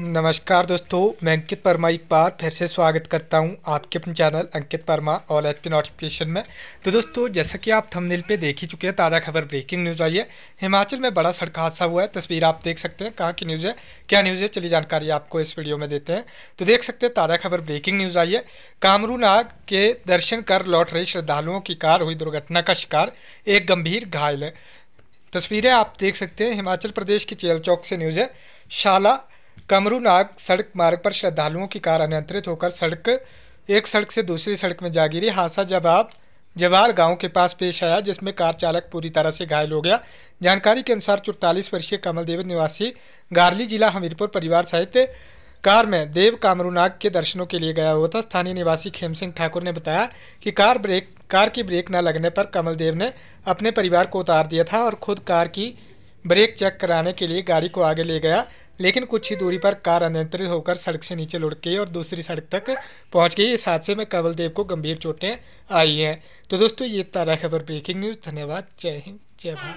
नमस्कार दोस्तों मैं अंकित वर्मा एक बार फिर से स्वागत करता हूं आपके अपने channel Ankit Verma all H P notification में तो दोस्तों जैसा कि आप थंबनेल पे देख ही चुके हैं ताज़ा खबर ब्रेकिंग न्यूज़ आई है हिमाचल में बड़ा सड़क हादसा हुआ है तस्वीर आप देख सकते हैं कहाँ की न्यूज़ है क्या न्यूज़ है चली जानकारी आपको इस वीडियो में देते हैं तो देख सकते हैं ताज़ा खबर ब्रेकिंग न्यूज़ आई है कामरू नाग के दर्शन कर लौट रहे श्रद्धालुओं की कार हुई दुर्घटना का शिकार एक गंभीर घायल है तस्वीरें आप देख सकते हैं हिमाचल प्रदेश की चेल चौक से न्यूज़ है शाला कमरू नाग सड़क मार्ग पर श्रद्धालुओं की कार अनियंत्रित होकर सड़क एक सड़क से दूसरी सड़क में जा गिरी हादसा जब आप जवार गांव के पास पेश आया जिसमें कार चालक पूरी तरह से घायल हो गया जानकारी के अनुसार चौतालीस वर्षीय कमल देव निवासी गारली जिला हमीरपुर परिवार सहित कार में देव कामरूनाग के दर्शनों के लिए गया हुआ था स्थानीय निवासी खेम सिंह ठाकुर ने बताया कि कार ब्रेक कार की ब्रेक न लगने पर कमल देव ने अपने परिवार को उतार दिया था और खुद कार की ब्रेक चेक कराने के लिए गाड़ी को आगे ले गया लेकिन कुछ ही दूरी पर कार अनियंत्रित होकर सड़क से नीचे लुढ़ गई और दूसरी सड़क तक पहुंच गई इस हादसे में देव को गंभीर चोटें आई हैं तो दोस्तों ये तारा खबर ब्रेकिंग न्यूज़ धन्यवाद जय हिंद जय भारत